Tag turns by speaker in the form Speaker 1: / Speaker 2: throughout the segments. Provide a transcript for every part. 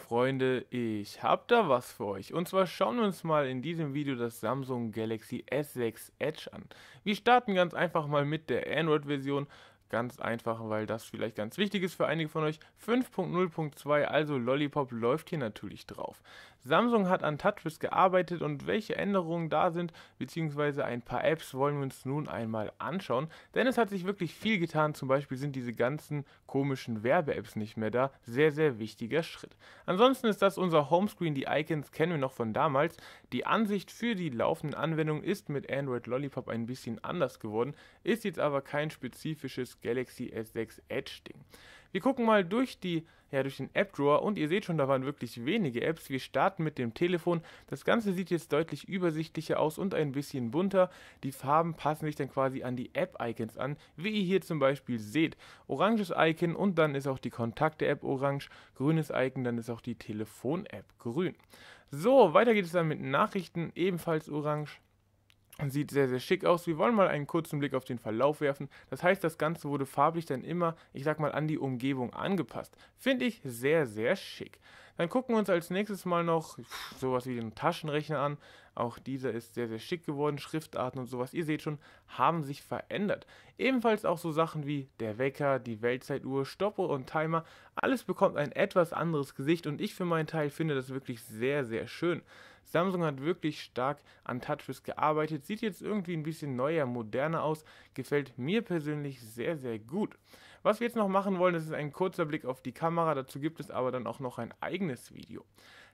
Speaker 1: Freunde, ich habe da was für euch. Und zwar schauen wir uns mal in diesem Video das Samsung Galaxy S6 Edge an. Wir starten ganz einfach mal mit der Android-Version, ganz einfach, weil das vielleicht ganz wichtig ist für einige von euch. 5.0.2, also Lollipop, läuft hier natürlich drauf. Samsung hat an TouchWiz gearbeitet und welche Änderungen da sind, beziehungsweise ein paar Apps wollen wir uns nun einmal anschauen, denn es hat sich wirklich viel getan. Zum Beispiel sind diese ganzen komischen Werbe-Apps nicht mehr da. Sehr, sehr wichtiger Schritt. Ansonsten ist das unser Homescreen. Die Icons kennen wir noch von damals. Die Ansicht für die laufenden Anwendungen ist mit Android Lollipop ein bisschen anders geworden, ist jetzt aber kein spezifisches Galaxy S6 Edge Ding. Wir gucken mal durch, die, ja, durch den App-Drawer und ihr seht schon, da waren wirklich wenige Apps. Wir starten mit dem Telefon. Das Ganze sieht jetzt deutlich übersichtlicher aus und ein bisschen bunter. Die Farben passen sich dann quasi an die App-Icons an, wie ihr hier zum Beispiel seht. Oranges Icon und dann ist auch die Kontakte-App orange, grünes Icon, dann ist auch die Telefon-App grün. So, weiter geht es dann mit Nachrichten, ebenfalls orange. Sieht sehr, sehr schick aus. Wir wollen mal einen kurzen Blick auf den Verlauf werfen. Das heißt, das Ganze wurde farblich dann immer, ich sag mal, an die Umgebung angepasst. Finde ich sehr, sehr schick. Dann gucken wir uns als nächstes mal noch sowas wie den Taschenrechner an. Auch dieser ist sehr, sehr schick geworden. Schriftarten und sowas, ihr seht schon, haben sich verändert. Ebenfalls auch so Sachen wie der Wecker, die Weltzeituhr, Stoppuhr und Timer. Alles bekommt ein etwas anderes Gesicht und ich für meinen Teil finde das wirklich sehr, sehr schön. Samsung hat wirklich stark an Touchwiz gearbeitet, sieht jetzt irgendwie ein bisschen neuer, moderner aus, gefällt mir persönlich sehr, sehr gut. Was wir jetzt noch machen wollen, das ist ein kurzer Blick auf die Kamera. Dazu gibt es aber dann auch noch ein eigenes Video.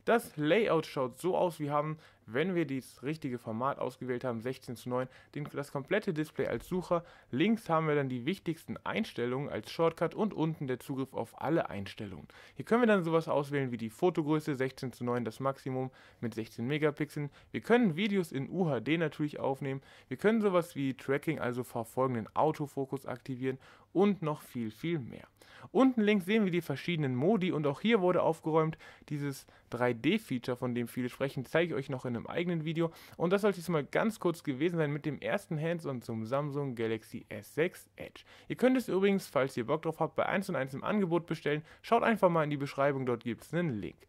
Speaker 1: Das Layout schaut so aus, wir haben wenn wir das richtige Format ausgewählt haben, 16 zu 9, den, das komplette Display als Sucher. Links haben wir dann die wichtigsten Einstellungen als Shortcut und unten der Zugriff auf alle Einstellungen. Hier können wir dann sowas auswählen wie die Fotogröße 16 zu 9, das Maximum mit 16 Megapixeln. Wir können Videos in UHD natürlich aufnehmen. Wir können sowas wie Tracking, also verfolgenden Autofokus aktivieren und noch viel, viel mehr. Unten links sehen wir die verschiedenen Modi und auch hier wurde aufgeräumt, dieses 3D-Feature, von dem viele sprechen, zeige ich euch noch in einem einem eigenen Video. Und das soll es mal ganz kurz gewesen sein mit dem ersten Hands-on zum Samsung Galaxy S6 Edge. Ihr könnt es übrigens, falls ihr Bock drauf habt, bei 1 und 1 im Angebot bestellen. Schaut einfach mal in die Beschreibung, dort gibt es einen Link.